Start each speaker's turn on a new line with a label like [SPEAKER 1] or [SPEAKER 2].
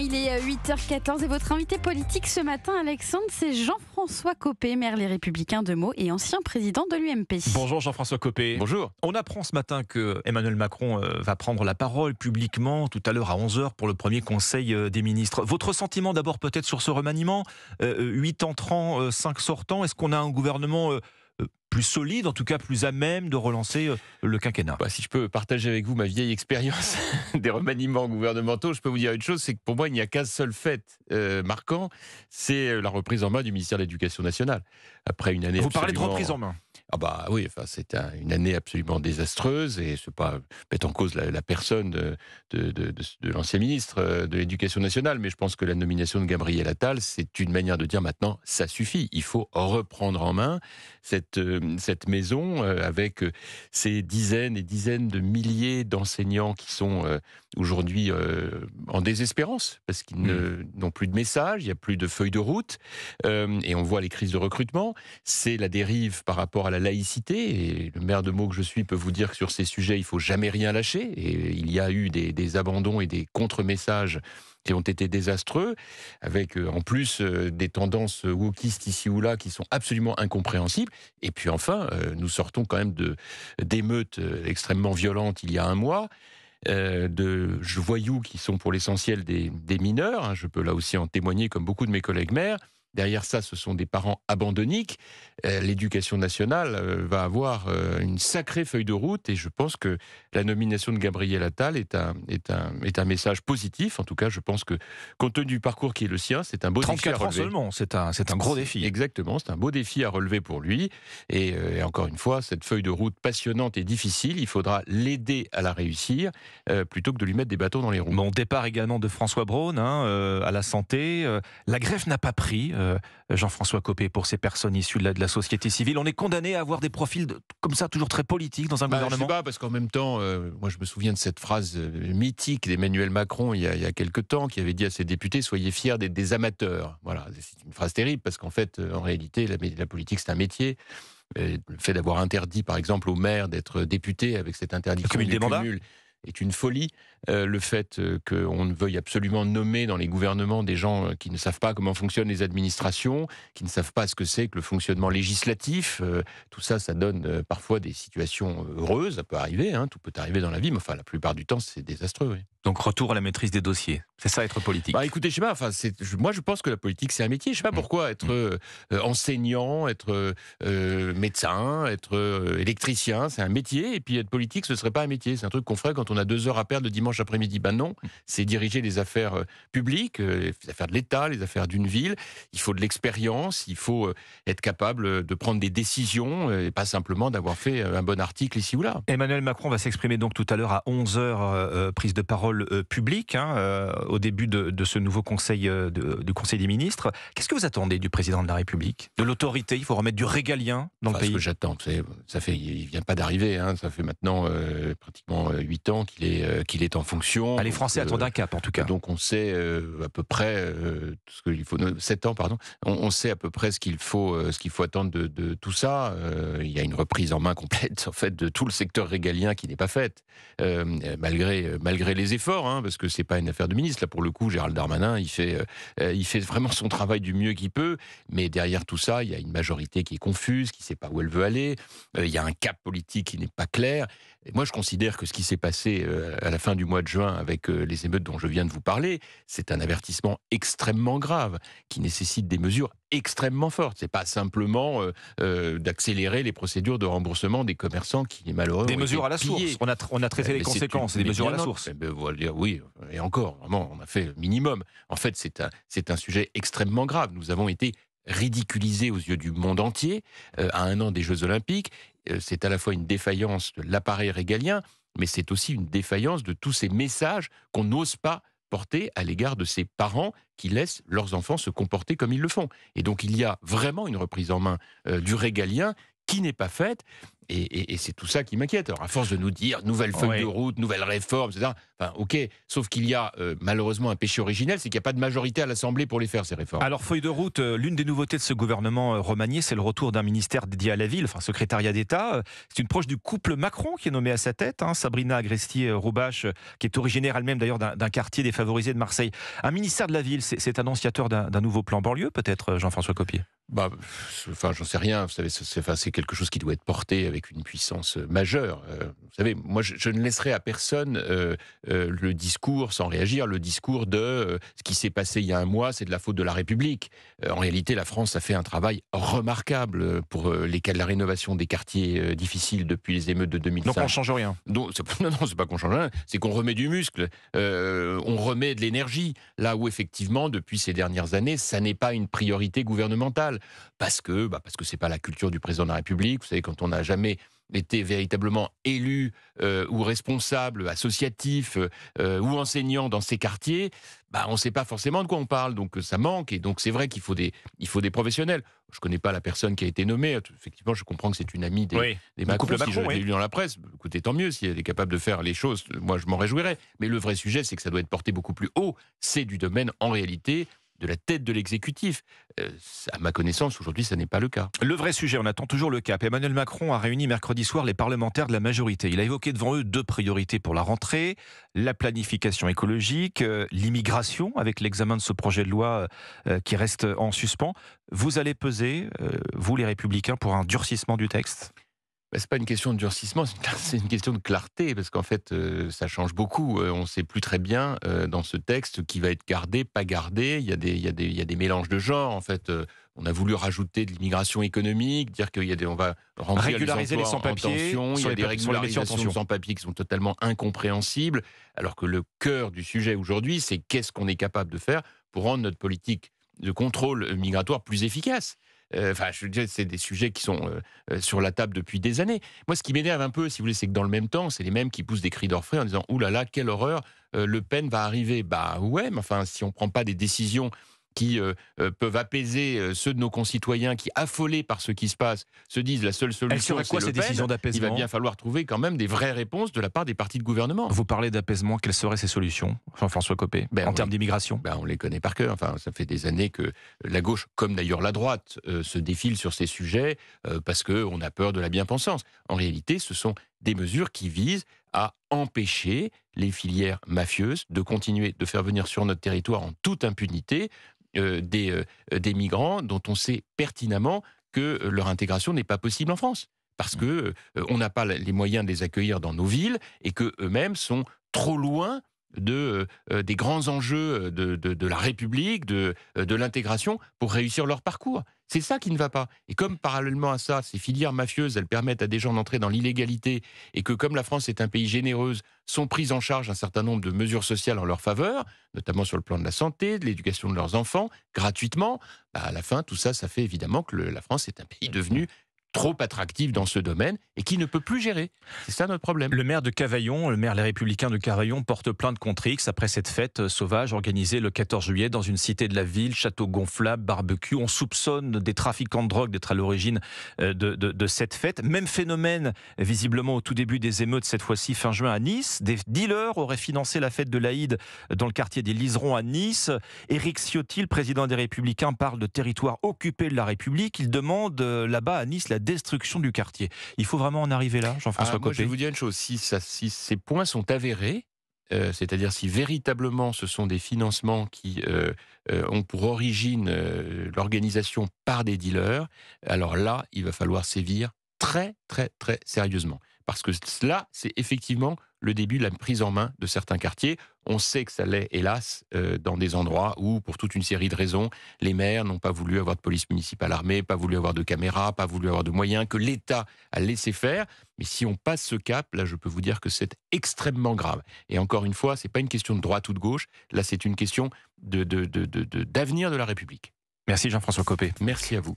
[SPEAKER 1] il est 8h14 et votre invité politique ce matin, Alexandre, c'est Jean-François Copé, maire Les Républicains de Meaux et ancien président de l'UMP. Bonjour Jean-François Copé. Bonjour. On apprend ce matin que Emmanuel Macron euh, va prendre la parole publiquement tout à l'heure à 11h pour le premier conseil euh, des ministres. Votre sentiment d'abord peut-être sur ce remaniement 8 euh, entrants, 5 sortants, est-ce qu'on a un gouvernement plus solide, en tout cas plus à même de relancer euh, le quinquennat. Bah, si je peux partager avec vous ma vieille expérience des remaniements gouvernementaux, je peux vous
[SPEAKER 2] dire une chose, c'est que pour moi, il n'y a qu'un seul fait euh, marquant, c'est euh, la reprise en main du ministère de l'Éducation nationale. Après une année... Vous parlez de reprise en main ah bah oui, enfin, c'est une année absolument désastreuse et c'est pas mettre en cause la, personne de, l'ancien ministre euh, de l'Éducation nationale, mais je pense que la nomination de Gabriel Attal, c'est une manière de dire maintenant ça suffit, il faut reprendre en main cette, euh, cette maison euh, avec ces dizaines et dizaines de milliers d'enseignants qui sont aujourd'hui en désespérance parce qu'ils mmh. n'ont plus de messages, il n'y a plus de feuilles de route et on voit les crises de recrutement. C'est la dérive par rapport à la laïcité. Et le maire de mots que je suis peut vous dire que sur ces sujets, il faut jamais rien lâcher. Et il y a eu des, abandons et des contre-messages qui ont été désastreux, avec euh, en plus euh, des tendances wokistes ici ou là qui sont absolument incompréhensibles. Et puis enfin, euh, nous sortons quand même de d'émeutes extrêmement violentes il y a un mois. de de voyous qui sont pour l'essentiel des, des mineurs, hein. je peux là aussi en témoigner comme beaucoup de mes collègues maires, Derrière ça, ce sont des parents abandonniques. Euh, l'éducation nationale euh, va avoir euh, une sacrée feuille de route et je pense que la nomination de Gabriel Attal est un, est un, est un message positif. En tout cas, je pense que compte tenu du parcours qui est le sien, c'est un beau défi à relever. Ans seulement, c'est un,
[SPEAKER 1] c'est un gros défi.
[SPEAKER 2] Exactement, c'est un beau défi à relever pour lui. Et, encore une fois, cette feuille de route passionnante et
[SPEAKER 1] difficile, il faudra l'aider à la réussir plutôt que de lui mettre des bâtons dans les roues. On départ également de François Braun hein, à la santé. la greffe n'a pas pris. Euh, Jean-François Copé, pour ces personnes issues de la, société civile. On est condamné à avoir des profils comme ça, toujours très politiques dans un bah, gouvernement.
[SPEAKER 2] Je pas, parce qu'en même temps, euh, moi je me souviens de cette phrase euh, mythique d'Emmanuel Macron il y, a, il quelques temps, qui avait dit à ses députés Soyez fiers des, des amateurs. Voilà, c'est une phrase terrible, parce qu'en fait, en réalité, la, politique c'est un métier. le fait d'avoir interdit, par exemple, aux maires d'être députés avec cette interdiction du cumul, est une folie. Euh, le fait euh, qu'on ne veuille absolument nommer dans les gouvernements des gens euh, qui ne savent pas comment fonctionnent les administrations, qui ne savent pas ce que c'est que le fonctionnement législatif, tout ça, ça donne parfois des situations heureuses. Ça peut arriver, hein, tout peut arriver dans la vie, mais enfin, la plupart du temps, c'est désastreux.
[SPEAKER 1] Donc retour à la maîtrise des dossiers. C'est ça
[SPEAKER 2] être politique. Bah, écoutez, je sais pas, enfin, moi je pense que la politique c'est un métier. Je sais pas mm. pourquoi être mm. euh, euh, enseignant, être euh, médecin, être électricien, c'est un métier. Et puis être politique, ce serait pas un métier. C'est un truc qu'on ferait quand on a deux heures à perdre le dimanche après-midi. Ben non, c'est diriger les affaires publiques, les affaires de l'État, les affaires d'une ville. Il faut de l'expérience, il faut être capable de prendre des décisions et pas simplement d'avoir fait un bon article ici ou là.
[SPEAKER 1] Emmanuel Macron va s'exprimer donc tout à l'heure à 11h, prise de parole euh, public hein, euh, au début de, ce nouveau Conseil euh, de, Conseil des ministres. Qu'est-ce que vous attendez du président de la République, de l'autorité Il faut remettre du régalien dans le pays. Ce que j'attends, ça fait, il vient pas d'arriver. Hein, ça fait
[SPEAKER 2] maintenant pratiquement 8 ans qu'il est qu'il est en fonction. Ah, les Français attendent un cap en tout cas. Donc on sait à peu près ce qu'il faut. 7 ans, pardon. On, sait à peu près ce qu'il faut ce qu'il faut attendre de, tout ça. il y a une reprise en main complète en fait de tout le secteur régalien qui n'est pas faite malgré malgré les fort, hein, parce que c'est pas une affaire de ministre. Là, pour le coup, Gérald Darmanin, il fait, euh, euh, il fait vraiment son travail du mieux qu'il peut. Mais derrière tout ça, il y a une majorité qui est confuse, qui ne sait pas où elle veut aller. Euh, il y a un cap politique qui n'est pas clair. Et moi, je considère que ce qui s'est passé à la fin du mois de juin avec les émeutes dont je viens de vous parler, c'est un avertissement extrêmement grave qui nécessite des mesures extrêmement fortes. C'est pas simplement d'accélérer les procédures de remboursement des commerçants qui, malheureusement, des mesures à la source. On a, on a traité eh, les conséquences, des mesures à la source. Eh ben, dire, oui, euh, et encore, vraiment, on a fait le minimum. En fait, c'est un, sujet extrêmement grave. Nous avons été ridiculisés aux yeux du monde entier euh, à un an des Jeux Olympiques. Euh, c'est à la fois une défaillance de l'appareil régalien, mais c'est aussi une défaillance de tous ces messages qu'on n'ose pas porter à l'égard de ces parents qui laissent leurs enfants se comporter comme ils le font. Et donc il y a vraiment une reprise en main du régalien qui n'est pas faite. Et, c'est tout ça qui m'inquiète. Alors, à force de nous dire nouvelle feuille de route, nouvelle réforme, etc. Enfin, ok, sauf qu'il y a euh, malheureusement un péché originel, c'est qu'il n'y a pas de majorité à l'Assemblée pour les faire, ces réformes.
[SPEAKER 1] Alors, feuille de route, euh, l'une des nouveautés de ce gouvernement euh, remanié, c'est le retour d'un ministère dédié à la ville, enfin, secrétariat d'État. C'est une proche du couple Macron qui est nommée à sa tête, hein, Sabrina Agresti-Roubache, qui est originaire elle-même d'ailleurs d'un quartier défavorisé de Marseille. Un ministère de la ville, c'est annonciateur d'un nouveau plan banlieue, peut-être, Jean-François Copier bah,
[SPEAKER 2] Enfin, j'en sais rien, vous savez, c'est quelque chose qui doit être porté avec une puissance euh, majeure. Euh, vous savez, moi, je, ne laisserai à personne euh, le discours sans réagir, le discours de ce qui s'est passé il y a un mois, c'est de la faute de la République. en réalité, la France a fait un travail remarquable pour les, la rénovation des quartiers difficiles depuis les émeutes de 2005. Donc on change rien. Donc, non, non, c'est pas qu'on change rien, c'est qu'on remet du muscle, on remet de l'énergie là où effectivement depuis ces dernières années, ça n'est pas une priorité gouvernementale parce que bah, parce que c'est pas la culture du président de la République. Vous savez, quand on n'a jamais mais était véritablement élu euh, ou responsable associatif euh, ou enseignant dans ces quartiers, bah, on ne sait pas forcément de quoi on parle, donc euh, ça manque, et donc c'est vrai qu'il faut des, faut des professionnels. Je ne connais pas la personne qui a été nommée, effectivement je comprends que c'est une amie des, des Macron, si je lu dans la presse, écoutez, tant mieux, si elle est capable de faire les choses, moi je m'en réjouirais, mais le vrai sujet c'est que ça doit être porté beaucoup plus haut, c'est du domaine en réalité de la tête de l'exécutif. Euh, à ma connaissance, aujourd'hui, ça n'est pas le cas.
[SPEAKER 1] Le vrai sujet, on attend toujours le cap. Emmanuel Macron a réuni mercredi soir les parlementaires de la majorité. Il a évoqué devant eux deux priorités pour la rentrée, la planification écologique, euh, l'immigration, avec l'examen de ce projet de loi euh, qui reste en suspens. Vous allez peser, vous les républicains, pour un durcissement du texte ce bah, c'est pas une question de durcissement, c'est une
[SPEAKER 2] question de clarté, parce qu'en fait, euh, ça change beaucoup. Euh, on ne sait plus très bien euh, dans ce texte qui va être gardé, pas gardé. Il y a des, mélanges de genres. En fait, on a voulu rajouter de l'immigration économique, dire qu'il y a des, on va régulariser les, sans-papiers. Il y a des régularisations sans-papiers qui sont totalement incompréhensibles. Alors que le cœur du sujet aujourd'hui, c'est qu'est-ce qu'on est capable de faire pour rendre notre politique de contrôle migratoire plus efficace. Euh, enfin, je veux dire, c'est des sujets qui sont euh, euh, sur la table depuis des années. Moi, ce qui m'énerve un peu, si vous voulez, c'est que dans le même temps, c'est les mêmes qui poussent des cris d'orfraie en disant Ouh là là, quelle horreur, Le Pen va arriver. Bah ouais, mais enfin, si on ne prend pas des décisions qui euh, euh, peuvent apaiser euh, ceux de nos concitoyens qui, affolés par ce qui se passe, se disent la seule solution. à quoi ces décisions d'apaisement Il va bien falloir trouver quand même des vraies réponses de la part des partis de gouvernement. Vous parlez d'apaisement, quelles seraient ces solutions,
[SPEAKER 1] Jean-François Copé,
[SPEAKER 2] ben, en termes d'immigration ben, On les connaît par cœur. Enfin, ça fait des années que la gauche, comme d'ailleurs la droite, se défile sur ces sujets parce qu'on a peur de la bien-pensance. En réalité, ce sont des mesures qui visent à empêcher les filières mafieuses de continuer de faire venir sur notre territoire en toute impunité euh, euh, des, migrants dont on sait pertinemment que euh, leur intégration n'est pas possible en France parce mmh. que on n'a pas les moyens de les accueillir dans nos villes et que eux-mêmes sont trop loin de, des grands enjeux de, la République, de l'intégration, pour réussir leur parcours. C'est ça qui ne va pas. Et comme parallèlement à ça, ces filières mafieuses, elles permettent à des gens d'entrer dans l'illégalité et que comme la France est un pays généreux, sont prises en charge un certain nombre de mesures sociales en leur faveur, notamment sur le plan de la santé, de l'éducation de leurs enfants, gratuitement, bah, à la fin, tout ça, ça fait évidemment que la
[SPEAKER 1] France est un pays devenu trop attractif dans ce domaine et qui ne peut plus gérer. C'est ça notre problème. Le maire de Cavaillon, le maire Les Républicains de Cavaillon, porte plainte contre X après cette fête sauvage organisée le 14 juillet dans une cité de la ville, château gonflable, barbecue. On soupçonne des trafiquants de drogue d'être à l'origine euh, de, de, cette fête. Même phénomène, visiblement, au tout début des émeutes, cette fois-ci fin juin à Nice. Des dealers auraient financé la fête de l'Aïd dans le quartier des Liserons à Nice. Éric Ciotti, le président des Républicains, parle de territoire occupé de la République. Il demande euh, là-bas à Nice la destruction du quartier. Il faut vraiment en arriver là, Jean-François ah, Copé. je vais vous
[SPEAKER 2] dire une chose, si, si ces points sont avérés, euh, c'est-à-dire si véritablement ce sont des financements qui euh, euh, ont pour origine l'organisation par des dealers, alors là, il va falloir sévir très, très, très sérieusement. Parce que cela, c'est effectivement le début de la prise en main de certains quartiers. On sait que ça l'est, hélas, euh, dans des endroits où, pour toute une série de raisons, les maires n'ont pas voulu avoir de police municipale armée, pas voulu avoir de caméras, pas voulu avoir de moyens, que l'État a laissé faire. Mais si on passe ce cap, là, je peux vous dire que c'est extrêmement grave. Et encore une fois, ce n'est pas une question de droite ou de gauche. Là, c'est une question d'avenir de, de la République. Merci Jean-François Copé. Merci à vous.